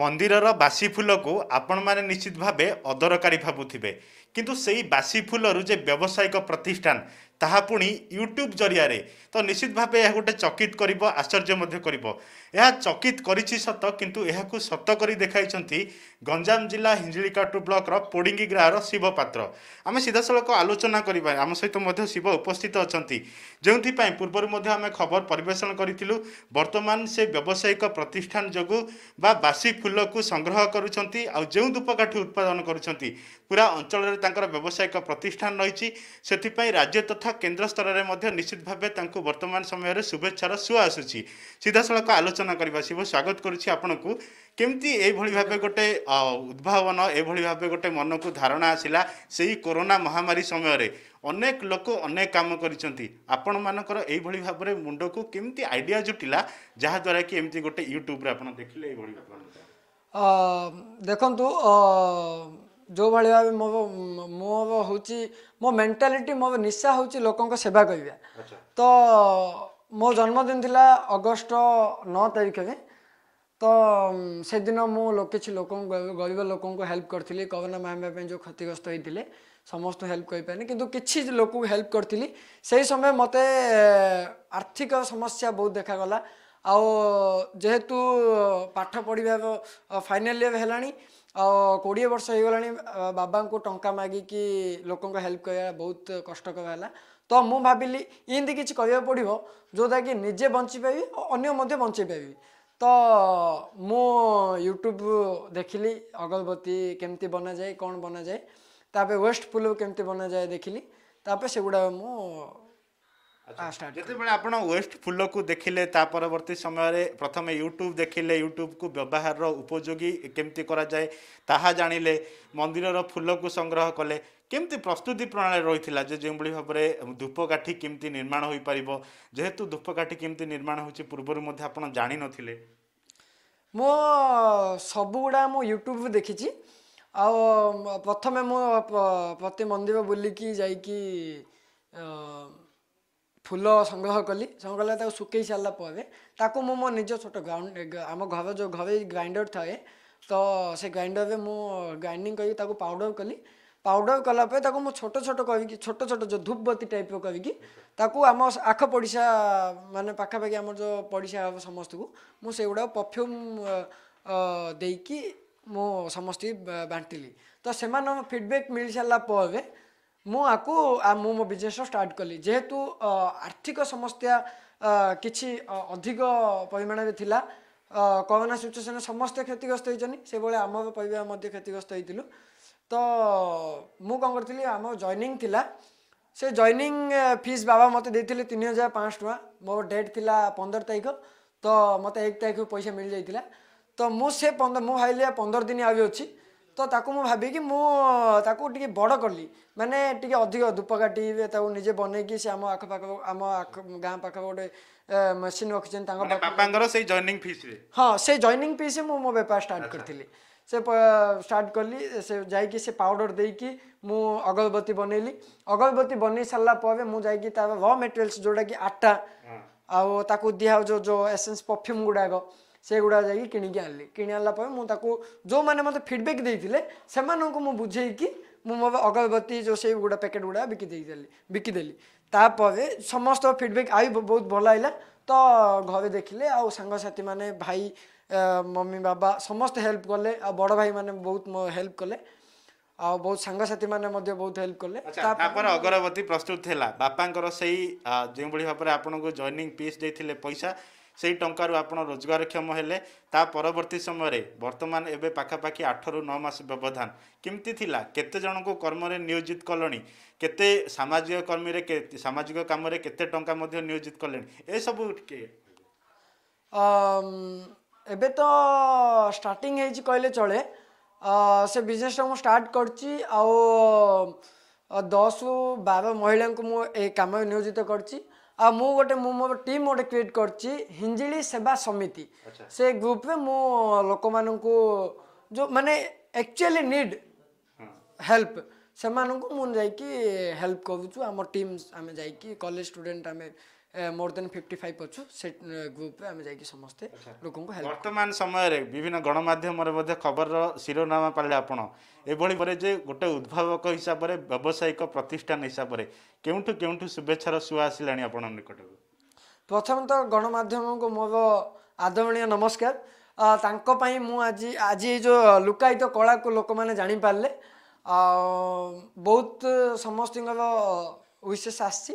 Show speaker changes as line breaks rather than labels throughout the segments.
ମନ୍ଦିରର ବାସି ଫୁଲକୁ ଆପଣମାନେ ନିଶ୍ଚିତ ଭାବେ ଅଦରକାରୀ ଭାବୁଥିବେ କିନ୍ତୁ ସେହି ବାସି ଫୁଲରୁ ଯେ ବ୍ୟବସାୟିକ ପ୍ରତିଷ୍ଠାନ ତାହା ପୁଣି ୟୁଟ୍ୟୁବ୍ ଜରିଆରେ ତ ନିଶ୍ଚିତ ଭାବେ ଏହା ଗୋଟେ ଚକିତ କରିବ ଆଶ୍ଚର୍ଯ୍ୟ ମଧ୍ୟ କରିବ ଏହା ଚକିତ କରିଛି ସତ କିନ୍ତୁ ଏହାକୁ ସତ କରି ଦେଖାଇଛନ୍ତି ଗଞ୍ଜାମ ଜିଲ୍ଲା ହିଞ୍ଜିଳିକାଟୁ ବ୍ଲକର ପୋଡ଼ିଙ୍ଗି ଗାଁର ଶିବ ପାତ୍ର ଆମେ ସିଧାସଳଖ ଆଲୋଚନା କରିବା ଆମ ସହିତ ମଧ୍ୟ ଶିବ ଉପସ୍ଥିତ ଅଛନ୍ତି ଯେଉଁଥିପାଇଁ ପୂର୍ବରୁ ମଧ୍ୟ ଆମେ ଖବର ପରିବେଷଣ କରିଥିଲୁ ବର୍ତ୍ତମାନ ସେ ବ୍ୟବସାୟିକ ପ୍ରତିଷ୍ଠାନ ଯୋଗୁଁ ବା ବାସି ଫୁଲକୁ ସଂଗ୍ରହ କରୁଛନ୍ତି ଆଉ ଯେଉଁ ଧୂପକାଠି ଉତ୍ପାଦନ କରୁଛନ୍ତି ପୁରା ଅଞ୍ଚଳରେ ତାଙ୍କର ବ୍ୟବସାୟିକ ପ୍ରତିଷ୍ଠାନ ରହିଛି ସେଥିପାଇଁ ରାଜ୍ୟ ତଥା କେନ୍ଦ୍ର ସ୍ତରରେ ମଧ୍ୟ ନିଶ୍ଚିତ ଭାବେ ତାଙ୍କୁ ବର୍ତ୍ତମାନ ସମୟରେ ଶୁଭେଚ୍ଛାର ସୁଅ ଆସୁଛି ସିଧାସଳଖ ଆଲୋଚନା କରିବା ଶିବ ସ୍ୱାଗତ କରୁଛି ଆପଣଙ୍କୁ କେମିତି ଏଇଭଳି ଭାବେ ଗୋଟେ ଉଦ୍ଭାବନ ଏଭଳି ଭାବେ ଗୋଟେ ମନକୁ ଧାରଣା ଆସିଲା ସେହି କରୋନା ମହାମାରୀ ସମୟରେ ଅନେକ ଲୋକ ଅନେକ କାମ କରିଛନ୍ତି ଆପଣମାନଙ୍କର ଏଇଭଳି ଭାବରେ ମୁଣ୍ଡକୁ କେମିତି ଆଇଡ଼ିଆ ଜୁଟିଲା ଯାହାଦ୍ୱାରା କି ଏମିତି ଗୋଟେ ୟୁଟ୍ୟୁବରେ ଆପଣ ଦେଖିଲେ ଏଇଭଳି
ଦେଖନ୍ତୁ जो भଳି ଭାବେ ମୋ ମୋର ହେଉଛି ମୋ ମେଣ୍ଟାଲିଟି ମୋ ନିଶା ହେଉଛି ଲୋକଙ୍କ ସେବା କରିବା ତ ମୋ ଜନ୍ମଦିନ ଥିଲା ଅଗଷ୍ଟ ନଅ ତାରିଖରେ ତ ସେଦିନ ମୁଁ କିଛି ଲୋକଙ୍କୁ ଗରିବ ଲୋକଙ୍କୁ ହେଲ୍ପ କରିଥିଲି କରୋନା ମହାମାରୀ ପାଇଁ ଯେଉଁ କ୍ଷତିଗ୍ରସ୍ତ ହେଇଥିଲେ ସମସ୍ତଙ୍କୁ ହେଲ୍ପ କରିପାରିନି କିନ୍ତୁ କିଛି ଲୋକଙ୍କୁ ହେଲ୍ପ କରିଥିଲି ସେହି ସମୟ ମୋତେ ଆର୍ଥିକ ସମସ୍ୟା ବହୁତ ଦେଖାଗଲା ଆଉ ଯେହେତୁ ପାଠ ପଢ଼ିବାର ଫାଇନାଲ୍ ଇୟର୍ ହେଲାଣି आ किए वर्ष टंका मागी कि लोकको हेल्प गर् बहुत कष्टकर होला त म भि यति पढ्यो कि निजे बञ्च पारि अन्य मध्यिपारि त म युट्युब देखि बना केमि बनाए बना बनाए तापे वेस्ट पुल के बनाए देखि तगुडा मु
ଯେତେବେଳେ ଆପଣ ୱେଷ୍ଟ ଫୁଲକୁ ଦେଖିଲେ ତା ପରବର୍ତ୍ତୀ ସମୟରେ ପ୍ରଥମେ ୟୁଟ୍ୟୁବ୍ ଦେଖିଲେ ୟୁଟ୍ୟୁବ୍କୁ ବ୍ୟବହାରର ଉପଯୋଗୀ କେମିତି କରାଯାଏ ତାହା ଜାଣିଲେ ମନ୍ଦିରର ଫୁଲକୁ ସଂଗ୍ରହ କଲେ କେମିତି ପ୍ରସ୍ତୁତି ପ୍ରଣାଳୀ ରହିଥିଲା ଯେ ଯେଉଁଭଳି ଭାବରେ ଧୂପକାଠି କେମିତି ନିର୍ମାଣ ହୋଇପାରିବ ଯେହେତୁ ଧୂପକାଠି କେମିତି ନିର୍ମାଣ ହେଉଛି ପୂର୍ବରୁ ମଧ୍ୟ ଆପଣ ଜାଣିନଥିଲେ
ମୋ ସବୁଗୁଡ଼ା ମୁଁ ୟୁଟ୍ୟୁବ୍ରୁ ଦେଖିଛି ଆଉ ପ୍ରଥମେ ମୁଁ ପ୍ରତି ମନ୍ଦିର ବୁଲିକି ଯାଇକି ଫୁଲ ସଂଗ୍ରହ କଲି ସଂଗ୍ରହ ତାକୁ ଶୁଖେଇ ସାରିଲା ପରେ ତାକୁ ମୁଁ ମୋ ନିଜ ଛୋଟ ଗ୍ରାଉଣ୍ଡ ଆମ ଘର ଯେଉଁ ଘରେ ଗ୍ରାଇଣ୍ଡର ଥାଏ ତ ସେ ଗ୍ରାଇଣ୍ଡରରେ ମୁଁ ଗ୍ରାଇଣ୍ଡିଙ୍ଗ କରିକି ତାକୁ ପାଉଡ଼ର କଲି ପାଉଡ଼ର କଲା ପରେ ତାକୁ ମୁଁ ଛୋଟ ଛୋଟ କରିକି ଛୋଟ ଛୋଟ ଯେଉଁ ଧୂପବତୀ ଟାଇପ୍ର କରିକି ତାକୁ ଆମ ଆଖ ପଡ଼ିଶା ମାନେ ପାଖାପାଖି ଆମର ଯେଉଁ ପଡ଼ିଶା ହେବ ସମସ୍ତଙ୍କୁ ମୁଁ ସେଗୁଡ଼ାକ ପରଫ୍ୟୁମ୍ ଦେଇକି ମୁଁ ସମସ୍ତଙ୍କୁ ବାଣ୍ଟିଲି ତ ସେମାନଙ୍କ ଫିଡ଼ବ୍ୟାକ୍ ମିଳିସାରିଲା ପରେ ମୁଁ ଆକୁ ମୁଁ ମୋ ବିଜନେସ୍ର ଷ୍ଟାର୍ଟ କଲି ଯେହେତୁ ଆର୍ଥିକ ସମସ୍ୟା କିଛି ଅଧିକ ପରିମାଣରେ ଥିଲା କରୋନା ସିଚୁଏସନ୍ରେ ସମସ୍ତେ କ୍ଷତିଗ୍ରସ୍ତ ହେଇଛନ୍ତି ସେଭଳି ଆମ ପରିବାର ମଧ୍ୟ କ୍ଷତିଗ୍ରସ୍ତ ହେଇଥିଲୁ ତ ମୁଁ କ'ଣ କରିଥିଲି ଆମ ଜଏନିଂ ଥିଲା ସେ ଜଏନିଂ ଫିସ୍ ବାବା ମୋତେ ଦେଇଥିଲେ ତିନି ହଜାର ପାଞ୍ଚଶହ ଟଙ୍କା ମୋର ଡେଟ୍ ଥିଲା ପନ୍ଦର ତାରିଖ ତ ମୋତେ ଏକ ତାରିଖକୁ ପଇସା ମିଳିଯାଇଥିଲା ତ ମୁଁ ସେ ପନ୍ଦର ମୁଁ ଭାବିଲି ପନ୍ଦର ଦିନ ଆଉ ଅଛି ତ ତାକୁ ମୁଁ ଭାବିକି ମୁଁ ତାକୁ ଟିକେ ବଡ଼ କଲି ମାନେ ଟିକେ ଅଧିକ ଧୂପକାଠି ତାକୁ ନିଜେ ବନେଇକି ସେ ଆମ ଆଖପାଖ ଆମ ଆଖ ଗାଁ ପାଖ ଗୋଟେ ମେସିନ୍ ରଖିଛନ୍ତି
ତାଙ୍କ ବାପାଙ୍କର ସେଇ ଜଏନିଂ ଫିସ୍ରେ
ହଁ ସେଇ ଜଏନିଂ ଫିସ୍ ମୁଁ ମୋ ବେପାର ଷ୍ଟାର୍ଟ କରିଥିଲି ସେ ଷ୍ଟାର୍ଟ କଲି ସେ ଯାଇକି ସେ ପାଉଡ଼ର ଦେଇକି ମୁଁ ଅଗରବତୀ ବନେଇଲି ଅଗରବତୀ ବନେଇ ସାରିଲା ପରେ ମୁଁ ଯାଇକି ତା ର ମେଟେରିଆଲ୍ସ ଯେଉଁଟାକି ଆଟା ଆଉ ତାକୁ ଦିଆହେଉଛି ଯେଉଁ ଏସେନ୍ସ ପରଫ୍ୟୁମ୍ ଗୁଡ଼ାକ ସେଗୁଡ଼ା ଯାଇକି କିଣିକି ଆଣିଲି କିଣି ଆଣିଲା ପରେ ମୁଁ ତାକୁ ଯେଉଁମାନେ ମୋତେ ଫିଡ଼ବ୍ୟାକ୍ ଦେଇଥିଲେ ସେମାନଙ୍କୁ ମୁଁ ବୁଝେଇକି ମୁଁ ମୋ ଅଗରବତୀ ଯେଉଁ ସେଇଗୁଡ଼ା ପ୍ୟାକେଟ୍ ଗୁଡ଼ା ବିକି ଦେଇଦେଲି ବିକିଦେଲି ତାପରେ ସମସ୍ତ ଫିଡ଼ବ୍ୟାକ୍ ଆଇ ବହୁତ ଭଲ ଆଇଲା ତ ଘରେ ଦେଖିଲେ ଆଉ ସାଙ୍ଗସାଥିମାନେ ଭାଇ ମମି ବାବା ସମସ୍ତେ ହେଲ୍ପ କଲେ ଆଉ ବଡ଼ ଭାଇମାନେ ବହୁତ ହେଲ୍ପ କଲେ ଆଉ ବହୁତ ସାଙ୍ଗସାଥି ମାନେ ମଧ୍ୟ ବହୁତ ହେଲ୍ପ କଲେ ତାପରେ
ଅଗରବତୀ ପ୍ରସ୍ତୁତ ହେଲା ବାପାଙ୍କର ସେଇ ଯେଉଁଭଳି ଭାବରେ ଆପଣଙ୍କୁ ଜଏନିଂ ପିସ୍ ଦେଇଥିଲେ ପଇସା সেই ଟଙ୍କାରୁ ଆପଣ ରୋଜଗାରକ୍ଷମ ହେଲେ ତା ପରବର୍ତ୍ତୀ ସମୟରେ ବର୍ତ୍ତମାନ ଏବେ ପାଖାପାଖି ଆଠରୁ ନଅ ମାସ ବ୍ୟବଧାନ କେମିତି ଥିଲା କେତେ ଜଣଙ୍କୁ କର୍ମରେ ନିୟୋଜିତ କଲଣି କେତେ ସାମାଜିକ କର୍ମୀରେ ସାମାଜିକ କାମରେ କେତେ ଟଙ୍କା ମଧ୍ୟ ନିୟୋଜିତ କଲେଣି ଏସବୁ
ଏବେ ତ ଷ୍ଟାର୍ଟିଂ ହେଇଛି କହିଲେ ଚଳେ ସେ ବିଜନେସ୍ଟା ମୁଁ ଷ୍ଟାର୍ଟ କରିଛି ଆଉ ଦଶରୁ ବାର ମହିଳାଙ୍କୁ ମୁଁ ଏ କାମରେ ନିୟୋଜିତ କରିଛି ଆଉ ମୁଁ ଗୋଟେ ମୁଁ ମୋ ଟିମ୍ ଗୋଟେ କ୍ରିଏଟ୍ କରିଛି ହିଞ୍ଜିଳି ସେବା ସମିତି ସେ ଗ୍ରୁପ୍ରେ ମୁଁ ଲୋକମାନଙ୍କୁ ଯେଉଁ ମାନେ ଆକ୍ଚୁଆଲି ନିଡ୍ ହେଲ୍ପ ସେମାନଙ୍କୁ ମୁଁ ଯାଇକି ହେଲ୍ପ କରୁଛୁ ଆମ ଟିମ୍ ଆମେ ଯାଇକି କଲେଜ ଷ୍ଟୁଡେଣ୍ଟ ଆମେ ମୋର ଦେନ୍ ଫିଫ୍ଟି ଫାଇଭ୍ ଅଛୁ ସେ ଗ୍ରୁପ୍ରେ ଆମେ ଯାଇକି ସମସ୍ତେ ଲୋକଙ୍କୁ ହେଲ୍ପ
ବର୍ତ୍ତମାନ ସମୟରେ ବିଭିନ୍ନ ଗଣମାଧ୍ୟମରେ ମଧ୍ୟ ଖବରର ଶିରୋନାମା ପାଳିଲେ ଆପଣ ଏଭଳି ପରେ ଯେ ଗୋଟେ ଉଦ୍ଭାବକ ହିସାବରେ ବ୍ୟବସାୟିକ ପ୍ରତିଷ୍ଠାନ ହିସାବରେ କେଉଁଠୁ କେଉଁଠୁ ଶୁଭେଚ୍ଛାର ସୁଆ ଆସିଲାଣି ଆପଣଙ୍କ ନିକଟକୁ
ପ୍ରଥମତଃ ଗଣମାଧ୍ୟମକୁ ମୋର ଆଦରଣୀୟ ନମସ୍କାର ତାଙ୍କ ପାଇଁ ମୁଁ ଆଜି ଆଜି ଏଇ ଯେଉଁ ଲୁକାୟିତ କଳାକୁ ଲୋକମାନେ ଜାଣିପାରିଲେ ବହୁତ ସମସ୍ତିଙ୍କର ୱିଶେଷ ଆସିଛି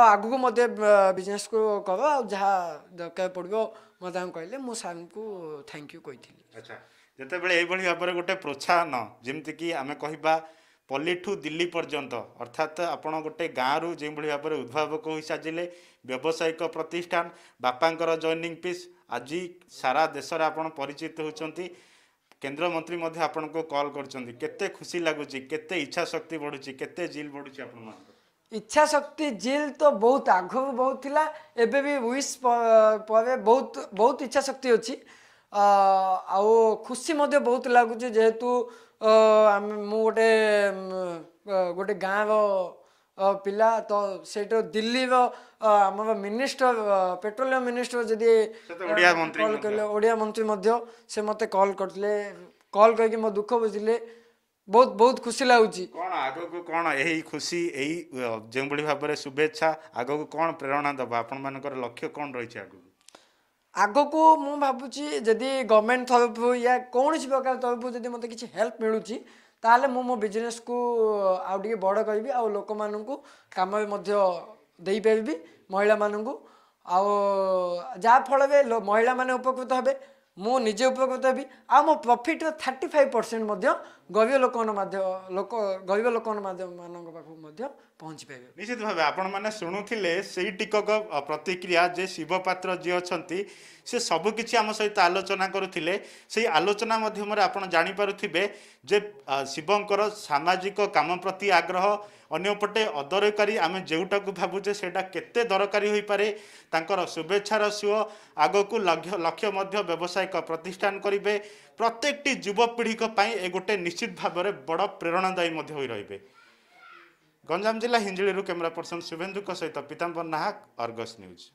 ଆଉ ଆଗକୁ ମୋତେ ବିଜନେସ୍କୁ କର ଆଉ ଯାହା ଦରକାର ପଡ଼ିବ ମୁଁ ତାଙ୍କୁ କହିଲେ ମୁଁ ସାର୍ଙ୍କୁ ଥ୍ୟାଙ୍କ ୟୁ କହିଥିଲି
ଆଚ୍ଛା ଯେତେବେଳେ ଏଇଭଳି ଭାବରେ ଗୋଟେ ପ୍ରୋତ୍ସାହନ ଯେମିତିକି ଆମେ କହିବା ପଲ୍ଲୀଠୁ ଦିଲ୍ଲୀ ପର୍ଯ୍ୟନ୍ତ ଅର୍ଥାତ୍ ଆପଣ ଗୋଟେ ଗାଁରୁ ଯେଉଁଭଳି ଭାବରେ ଉଦ୍ଭାବକ ହୋଇସାରିଲେ ବ୍ୟବସାୟିକ ପ୍ରତିଷ୍ଠାନ ବାପାଙ୍କର ଜଏନିଂ ପିସ୍ ଆଜି ସାରା ଦେଶରେ ଆପଣ ପରିଚିତ ହେଉଛନ୍ତି କେନ୍ଦ୍ରମନ୍ତ୍ରୀ ମଧ୍ୟ ଆପଣଙ୍କୁ କଲ୍ କରୁଛନ୍ତି କେତେ ଖୁସି ଲାଗୁଛି କେତେ ଇଚ୍ଛା ଶକ୍ତି ବଢ଼ୁଛି କେତେ ଜିଲ୍ ବଢ଼ୁଛି ଆପଣମାନଙ୍କ
ইচ্ছা শক্তি জিল তো বহুত আগুক বহুত লা এবে বি উইশ পরে বহুত বহুত ইচ্ছা শক্তি অছি আও খুশি মধ্যে বহুত লাগুছে যেহেতু আমি মু গোটে গোটে গাঁর ପିଲା ତ ସେଇଠୁ ଦିଲ୍ଲୀର ଆମର ମିନିଷ୍ଟର ପେଟ୍ରୋଲିୟମ ମିନିଷ୍ଟର ଯଦି କଲ୍ କଲେ ଓଡ଼ିଆ ମନ୍ତ୍ରୀ ମଧ୍ୟ ସେ ମୋତେ କଲ୍ କରିଥିଲେ କଲ୍ କରିକି ମୋ ଦୁଃଖ ବୁଝିଲେ ବହୁତ ବହୁତ ଖୁସି ଲାଗୁଛି
କ'ଣ ଆଗକୁ କ'ଣ ଏହି ଖୁସି ଏହି ଯେଉଁଭଳି ଭାବରେ ଶୁଭେଚ୍ଛା ଆଗକୁ କ'ଣ ପ୍ରେରଣା ଦେବ ଆପଣମାନଙ୍କର ଲକ୍ଷ୍ୟ କ'ଣ ରହିଛି ଆଗକୁ
ଆଗକୁ ମୁଁ ଭାବୁଛି ଯଦି ଗଭର୍ଣ୍ଣମେଣ୍ଟ ତରଫରୁ ୟା କୌଣସି ପ୍ରକାର ତରଫରୁ ଯଦି ମୋତେ କିଛି ହେଲ୍ପ ମିଳୁଛି ତାହେଲେ ମୁଁ ମୋ ବିଜନେସ୍କୁ ଆଉ ଟିକେ ବଡ଼ କରିବି ଆଉ ଲୋକମାନଙ୍କୁ କାମରେ ମଧ୍ୟ ଦେଇପାରିବି ମହିଳାମାନଙ୍କୁ ଆଉ ଯାହାଫଳରେ ମହିଳାମାନେ ଉପକୃତ ହେବେ ମୁଁ ନିଜେ ଉପକୃତ ହେବି ଆଉ ମୋ ପ୍ରଫିଟ୍ର ଥାର୍ଟି ଫାଇଭ୍ ପରସେଣ୍ଟ ମଧ୍ୟ ଗରିବ ଲୋକମାନଙ୍କ ମାଧ୍ୟମ ଲୋକ ଗରିବ ଲୋକମାନଙ୍କ ମାଧ୍ୟମମାନଙ୍କ ପାଖକୁ ମଧ୍ୟ ପହଞ୍ଚି ପାରିବେ
ନିଶ୍ଚିତ ଭାବେ ଆପଣମାନେ ଶୁଣୁଥିଲେ ସେଇ ଟିକକ ପ୍ରତିକ୍ରିୟା ଯେ ଶିବ ପାତ୍ର ଯିଏ ଅଛନ୍ତି ସେ ସବୁକିଛି ଆମ ସହିତ ଆଲୋଚନା କରୁଥିଲେ ସେଇ ଆଲୋଚନା ମାଧ୍ୟମରେ ଆପଣ ଜାଣିପାରୁଥିବେ ଯେ ଶିବଙ୍କର ସାମାଜିକ କାମ ପ୍ରତି ଆଗ୍ରହ ଅନ୍ୟପଟେ ଅଦରକାରୀ ଆମେ ଯେଉଁଟାକୁ ଭାବୁଛେ ସେଇଟା କେତେ ଦରକାରୀ ହୋଇପାରେ ତାଙ୍କର ଶୁଭେଚ୍ଛାର ସୁଅ ଆଗକୁ ଲକ୍ଷ୍ୟ ମଧ୍ୟ ବ୍ୟବସାୟିକ ପ୍ରତିଷ୍ଠାନ କରିବେ ପ୍ରତ୍ୟେକଟି ଯୁବପିଢ଼ିଙ୍କ ପାଇଁ ଏ ଗୋଟେ ନିଶ୍ଚିତ ଭାବରେ ବଡ଼ ପ୍ରେରଣାଦାୟୀ ମଧ୍ୟ ହୋଇ ରହିବେ ଗଞ୍ଜାମ ଜିଲ୍ଲା ହିଞ୍ଜିଳିରୁ କ୍ୟାମେରା ପର୍ସନ୍ ଶୁଭେନ୍ଦୁଙ୍କ ସହିତ ପୀତାମ୍ବର ନାହାକ ଅର୍ଗସ୍ ନ୍ୟୁଜ୍